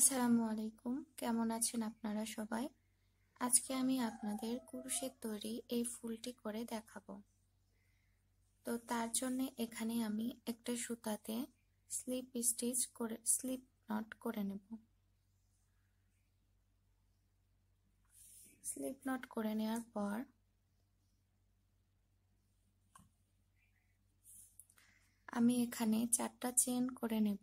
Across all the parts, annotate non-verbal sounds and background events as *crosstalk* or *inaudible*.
আসসালামু আলাইকুম কেমন আছেন আপনারা সবাই আজকে আমি আপনাদের কুরুষের তৈরি এই ফুলটি করে দেখাবো তো তার জন্য এখানে আমি একটা সুতাতে স্লিপ স্টিচ করে স্লিপ নট করে নেব স্লিপ নট করে নেওয়ার পর আমি এখানে চারটা চেন করে নেব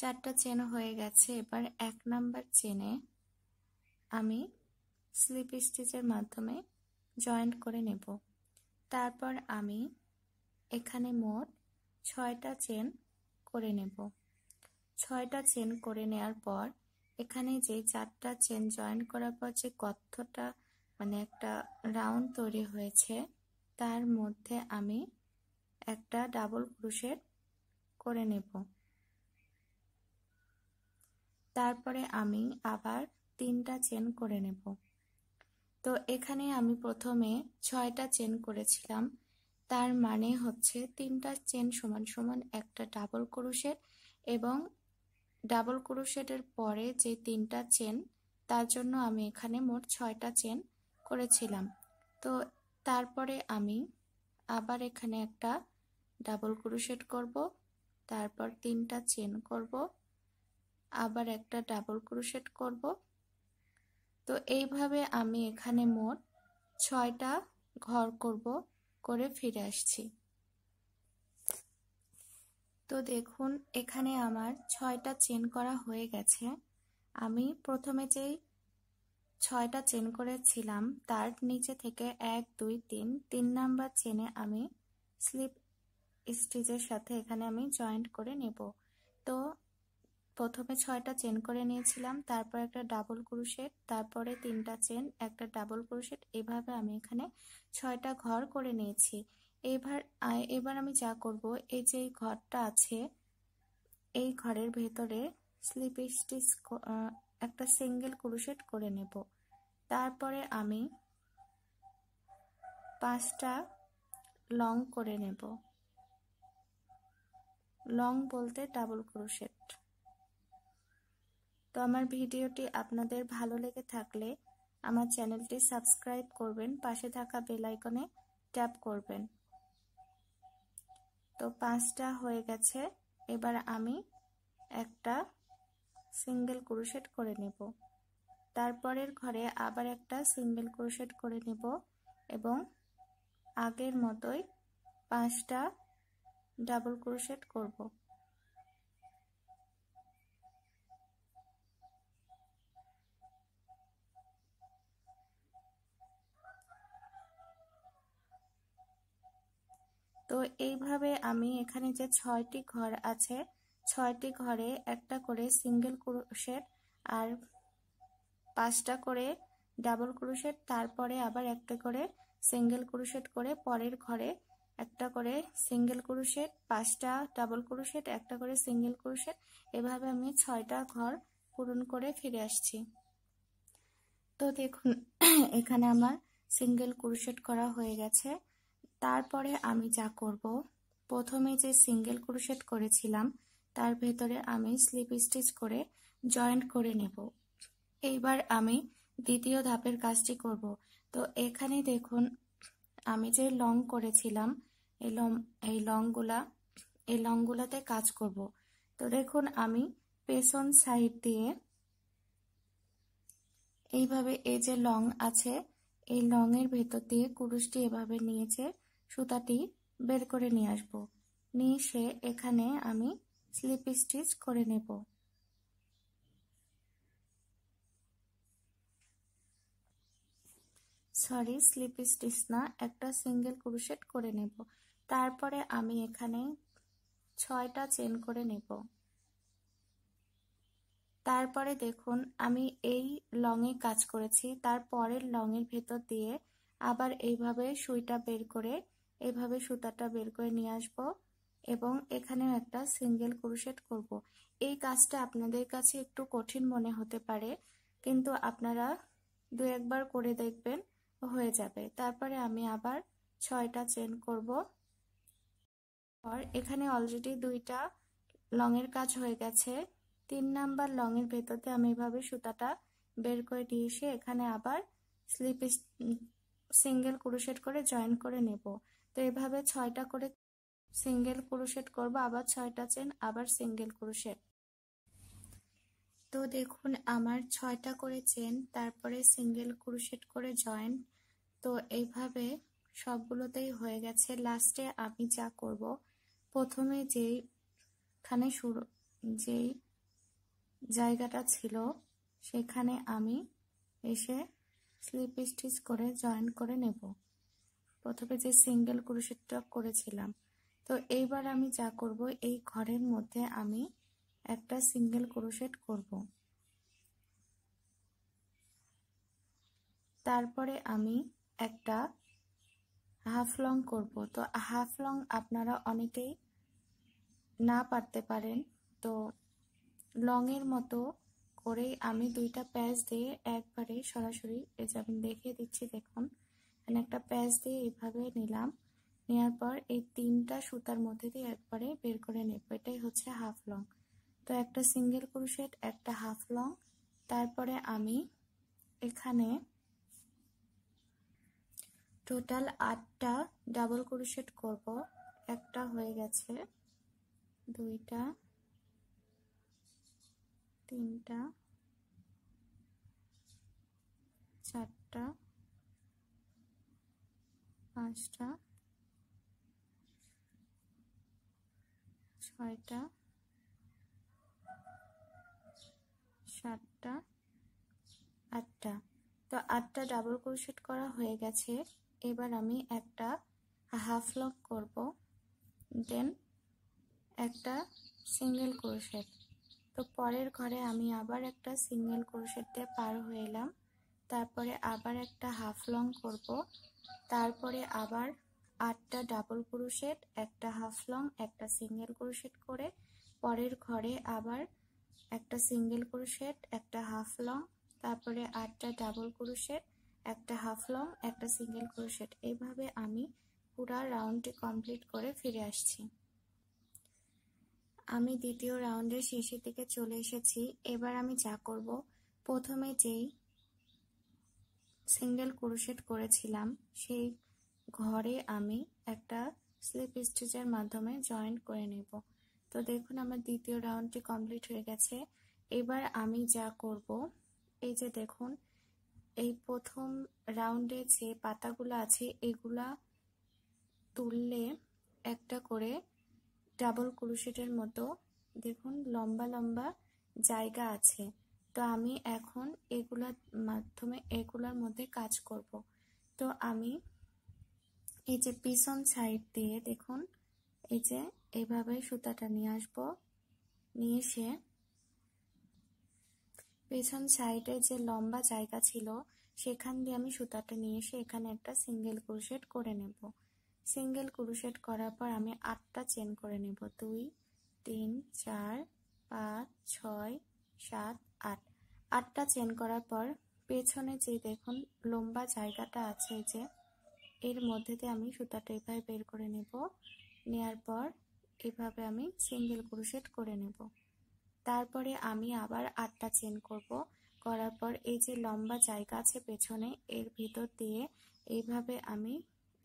চারটা চেন হয়ে গেছে এবার এক নাম্বার চেনে আমি স্লিপ স্টিচের মাধ্যমে জয়েন্ট করে নেব তারপর আমি এখানে মোট ছয়টা চেন করে নেব ছয়টা চেন করে নেওয়ার পর এখানে যে চারটা চেন জয়েন করার পর যে কথ্যটা মানে একটা রাউন্ড তৈরি হয়েছে তার মধ্যে আমি একটা ডাবল ক্রুশের করে নেব তারপরে আমি আবার তিনটা চেন করে নেব তো এখানে আমি প্রথমে ছয়টা চেন করেছিলাম তার মানে হচ্ছে তিনটা চেন সমান সমান একটা ডাবল ক্রোশেট এবং ডাবল ক্রুশেটের পরে যে তিনটা চেন তার জন্য আমি এখানে মোট ছয়টা চেন করেছিলাম তো তারপরে আমি আবার এখানে একটা ডাবল ক্রুশেট করব তারপর তিনটা চেন করব আবার একটা ডাবল ক্রোশেট করব তো এইভাবে আমি এখানে মোট ছয়টা ঘর করব করে ফিরে আসছি তো দেখুন এখানে আমার ছয়টা চেন করা হয়ে গেছে আমি প্রথমে যেই ছয়টা চেন করেছিলাম তার নিচে থেকে এক দুই তিন তিন নাম্বার চেনে আমি স্লিপ স্টিচের সাথে এখানে আমি জয়েন্ট করে নেব তো প্রথমে ছয়টা চেন করে নিয়েছিলাম তারপর একটা ডাবল ক্রুশেট তারপরে তিনটা চেন একটা ডাবল ক্রুশেট এভাবে আমি এখানে ছয়টা ঘর করে নিয়েছি এবার এবার আমি যা করব এই যে ঘরটা আছে এই ঘরের ভেতরে স্লিপ স্টিচ একটা সিঙ্গেল ক্রুশেট করে নেব তারপরে আমি পাঁচটা লং করে নেব লং বলতে ডাবল ক্রুশেট তো আমার ভিডিওটি আপনাদের ভালো লেগে থাকলে আমার চ্যানেলটি সাবস্ক্রাইব করবেন পাশে থাকা বেল আইকনে ট্যাপ করবেন তো পাঁচটা হয়ে গেছে এবার আমি একটা সিঙ্গেল ক্রোশেট করে নেব তারপরের ঘরে আবার একটা সিঙ্গেল ক্রোশেট করে নেব এবং আগের মতোই পাঁচটা ডাবল ক্রোশেট করব তো এইভাবে আমি এখানে যে ছয়টি ঘর আছে ছয়টি ঘরে একটা করে সিঙ্গেল ক্রোশেট আর পাঁচটা করে ডাবল ক্রোশেট তারপরে আবার একটা করে সিঙ্গেল ক্রোশেট করে পরের ঘরে একটা করে সিঙ্গেল ক্রোশেট পাঁচটা ডাবল ক্রোশেট একটা করে সিঙ্গেল ক্রোশেট এভাবে আমি ছয়টা ঘর পূরণ করে ফিরে আসছি তো দেখুন *clears throat* এখানে আমার সিঙ্গেল ক্রোশেট করা হয়ে গেছে তারপরে আমি যা করব, প্রথমে যে সিঙ্গেল ক্রোশেট করেছিলাম তার ভেতরে আমি স্লিপ স্টিচ করে জয়েন্ট করে নেব এইবার আমি দ্বিতীয় ধাপের কাজটি করব তো এখানে দেখুন আমি যে লং করেছিলাম এই লং এই লংগুলা এই লংগুলাতে কাজ করব তো দেখুন আমি পেছন সাইড দিয়ে এইভাবে এই যে লং আছে এই লংয়ের ভেতর দিয়ে কুরুশটি এভাবে নিয়েছে সুতাটি বের করে নিয়ে আসব নিয়ে সে এখানে আমি স্লিপ স্টিচ করে নেব সরি স্লিপ স্টিচ না একটা সিঙ্গেল ক্রুশেট করে নেব তারপরে আমি এখানে ছয়টা চেন করে নেব তারপরে দেখুন আমি এই লঙে কাজ করেছি তারপরের পরের ভেতর দিয়ে আবার এইভাবে সুইটা বের করে এভাবে সুতাটা বের করে নিয়ে আসব এবং এখানেও একটা সিঙ্গেল ক্রুশেট করব। এই কাজটা আপনাদের কাছে একটু কঠিন মনে হতে পারে কিন্তু আপনারা দু একবার করে দেখবেন হয়ে যাবে তারপরে আমি আবার ছয়টা চেন করব পর এখানে অলরেডি দুইটা লংয়ের কাজ হয়ে গেছে তিন নাম্বার লংয়ের ভেতরতে আমি এভাবে সুতাটা বের করে নিয়ে এসে এখানে আবার স্লিপ সিঙ্গেল ক্রুশেট করে জয়েন করে নেব তো এভাবে ছয়টা করে সিঙ্গেল ক্রোশেট করব আবার ছয়টা চেন আবার সিঙ্গেল ক্রোশেট তো দেখুন আমার ছয়টা করে চেন তারপরে সিঙ্গেল ক্রোশেট করে জয়েন্ট তো এইভাবে সবগুলোতেই হয়ে গেছে লাস্টে আমি যা করব প্রথমে যেইখানে শুরু যেই জায়গাটা ছিল সেখানে আমি এসে স্লিপ স্টিচ করে জয়েন করে নেব প্রথমে যে সিঙ্গেল ক্রোশেটটা করেছিলাম তো এইবার আমি যা করব এই ঘরের মধ্যে আমি একটা সিঙ্গেল ক্রুশেট করব তারপরে আমি একটা হাফ লং করব তো হাফ লং আপনারা অনেকেই না পারতে পারেন তো লংয়ের মতো করেই আমি দুইটা প্যাচ দিয়ে একবারে সরাসরি এই যে আমি দেখিয়ে দিচ্ছি দেখুন এখানে একটা প্যাচ দিয়ে এইভাবে নিলাম নেওয়ার পর এই তিনটা সুতার মধ্যে দিয়ে একবারে বের করে নেব এটাই হচ্ছে হাফ লং তো একটা সিঙ্গেল ক্রুশেট একটা হাফ লং তারপরে আমি এখানে টোটাল আটটা ডাবল ক্রুশেট করব একটা হয়ে গেছে দুইটা তিনটা চারটা পাঁচটা ছয়টা সাতটা আটটা তো আটটা ডাবল ক্রোশেট করা হয়ে গেছে এবার আমি একটা হাফ লক করব দেন একটা সিঙ্গেল ক্রোশেট তো পরের ঘরে আমি আবার একটা সিঙ্গেল ক্রোশেট দিয়ে পার হয়ে এলাম তারপরে আবার একটা হাফ লং করব তারপরে আবার আটটা ডাবল ক্রোশেট একটা হাফ লং একটা সিঙ্গেল ক্রোশেট করে পরের ঘরে আবার একটা সিঙ্গেল ক্রোশেট একটা হাফ লং তারপরে আটটা ডাবল ক্রোশেট একটা হাফ লং একটা সিঙ্গেল ক্রোশেট এইভাবে আমি পুরা রাউন্ডটি কমপ্লিট করে ফিরে আসছি আমি দ্বিতীয় রাউন্ডের শেষের দিকে চলে এসেছি এবার আমি যা করব প্রথমে যেই সিঙ্গেল ক্রোশেট করেছিলাম সেই ঘরে আমি একটা স্লিপ স্টিচের মাধ্যমে জয়েন্ট করে নেব তো দেখুন আমার দ্বিতীয় রাউন্ডটি কমপ্লিট হয়ে গেছে এবার আমি যা করব এই যে দেখুন এই প্রথম রাউন্ডে যে পাতাগুলো আছে এগুলা তুললে একটা করে ডাবল ক্রোশেটের মতো দেখুন লম্বা লম্বা জায়গা আছে তো আমি এখন এগুলার মাধ্যমে এগুলার মধ্যে কাজ করব তো আমি এই যে পিছন সাইড দিয়ে দেখুন এই যে এইভাবে সুতাটা নিয়ে আসবো নিয়ে এসে পেছন সাইডে যে লম্বা জায়গা ছিল সেখান দিয়ে আমি সুতাটা নিয়ে এসে এখানে একটা সিঙ্গেল ক্রোশেট করে নেব সিঙ্গেল ক্রোশেট করার পর আমি আটটা চেন করে নেব দুই তিন চার পাঁচ ছয় সাত আট আটটা চেন করার পর পেছনে যে দেখুন লম্বা জায়গাটা আছে যে এর মধ্যে দিয়ে আমি সুতাটা এভাবে বের করে নেব নেয়ার পর এভাবে আমি সিঙ্গেল ক্রুশেট করে নেব তারপরে আমি আবার আটটা চেন করব করার পর এই যে লম্বা জায়গা আছে পেছনে এর ভিতর দিয়ে এইভাবে আমি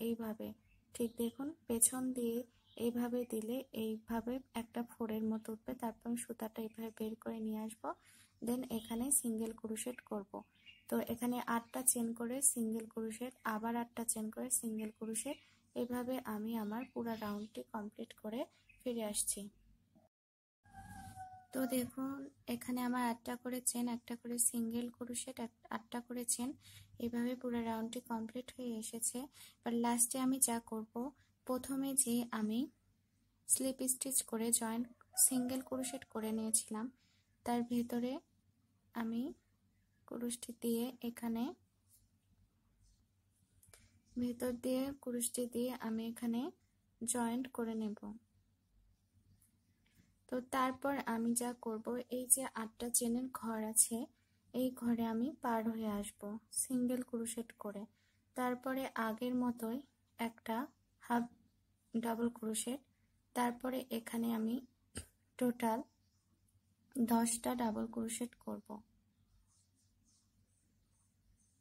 এইভাবে ঠিক দেখুন পেছন দিয়ে এইভাবে দিলে এইভাবে একটা ফোরের মতো উঠবে তারপর আমি সুতাটা এইভাবে বের করে নিয়ে আসব দেন এখানে সিঙ্গেল ক্রুশেট করব তো এখানে আটটা চেন করে সিঙ্গেল ক্রুশেট আবার আটটা চেন করে সিঙ্গেল ক্রুশেট এভাবে আমি আমার পুরো রাউন্ডটি কমপ্লিট করে ফিরে আসছি তো দেখুন এখানে আমার আটটা করে চেন একটা করে সিঙ্গেল ক্রুশেট আটটা করে চেন এভাবে পুরো রাউন্ডটি কমপ্লিট হয়ে এসেছে এবার লাস্টে আমি যা করব প্রথমে যে আমি স্লিপ স্টিচ করে জয়েন্ট সিঙ্গেল ক্রুশেট করে নিয়েছিলাম তার ভেতরে আমি কুরুশটি দিয়ে এখানে ভেতর দিয়ে কুরুশটি দিয়ে আমি এখানে জয়েন্ট করে নেব তো তারপর আমি যা করব এই যে আটটা চেনের ঘর আছে এই ঘরে আমি পার হয়ে আসব সিঙ্গেল ক্রুশেট করে তারপরে আগের মতোই একটা হাফ ডাবল ক্রোশেট তারপরে এখানে আমি টোটাল দশটা ডাবল ক্রোশেট করব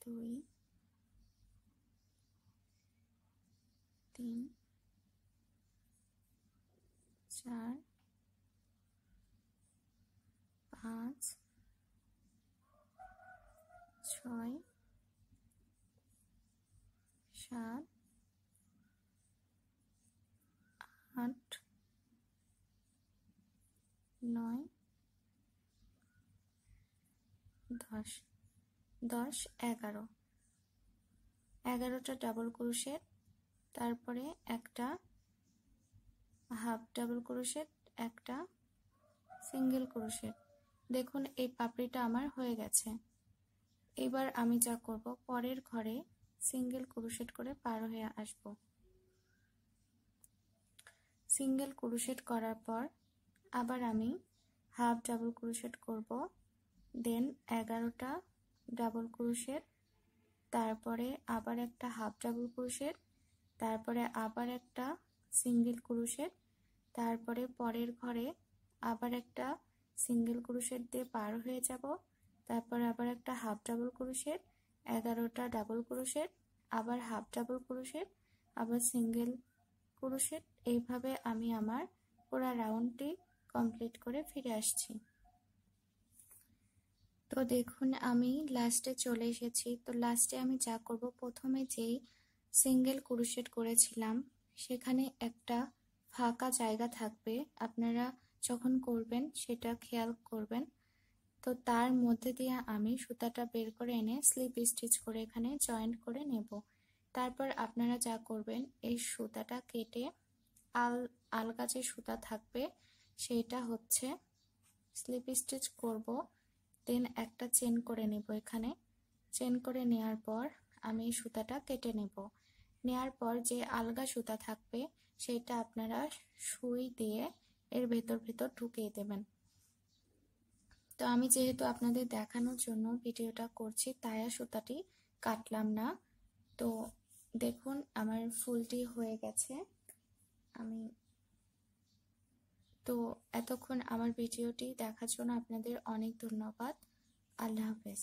দুই তিন চার পাঁচ ছয় সাত আট নয় দশ দশ এগারো এগারোটা ডাবল ক্রোশের তারপরে একটা হাফ ডাবল ক্রোশের একটা সিঙ্গেল ক্রোশের দেখুন এই পাপড়িটা আমার হয়ে গেছে এবার আমি যা করব পরের ঘরে সিঙ্গেল ক্রোশেট করে পার হয়ে আসবো সিঙ্গেল ক্রোশেট করার পর আবার আমি হাফ ডাবল ক্রোশেট করব দেন এগারোটা ডাবল ক্রোশেট তারপরে আবার একটা হাফ ডাবল ক্রোশেট তারপরে আবার একটা সিঙ্গেল ক্রোশেট তারপরে পরের ঘরে আবার একটা সিঙ্গেল ক্রোশেট দিয়ে পার হয়ে যাব তারপর আবার একটা হাফ ডাবল ক্রোশেট এগারোটা ডাবল ক্রোশেট আবার হাফ ডাবল ক্রোশেট আবার সিঙ্গেল ক্রুশেট এইভাবে আমি আমার পুরা রাউন্ডটি কমপ্লিট করে ফিরে আসছি তো দেখুন আমি লাস্টে চলে এসেছি তো লাস্টে আমি যা করব প্রথমে যেই সিঙ্গেল কুরুশেট করেছিলাম সেখানে একটা ফাঁকা জায়গা থাকবে আপনারা যখন করবেন সেটা খেয়াল করবেন তো তার মধ্যে দিয়ে আমি সুতাটা বের করে এনে স্লিপ স্টিচ করে এখানে জয়েন্ট করে নেব তারপর আপনারা যা করবেন এই সুতাটা কেটে আল আলগা যে সুতা থাকবে সেইটা হচ্ছে স্লিপ স্টিচ করব দেন একটা চেন করে নেব এখানে চেন করে নেওয়ার পর আমি সুতাটা কেটে নেব নেয়ার পর যে আলগা সুতা থাকবে সেটা আপনারা সুই দিয়ে এর ভেতর ভেতর ঢুকিয়ে দেবেন তো আমি যেহেতু আপনাদের দেখানোর জন্য ভিডিওটা করছি তাই সুতাটি কাটলাম না তো দেখুন আমার ফুলটি হয়ে গেছে আমি তো এতক্ষণ আমার ভিডিওটি দেখার জন্য আপনাদের অনেক ধন্যবাদ আল্লাহ হাফেজ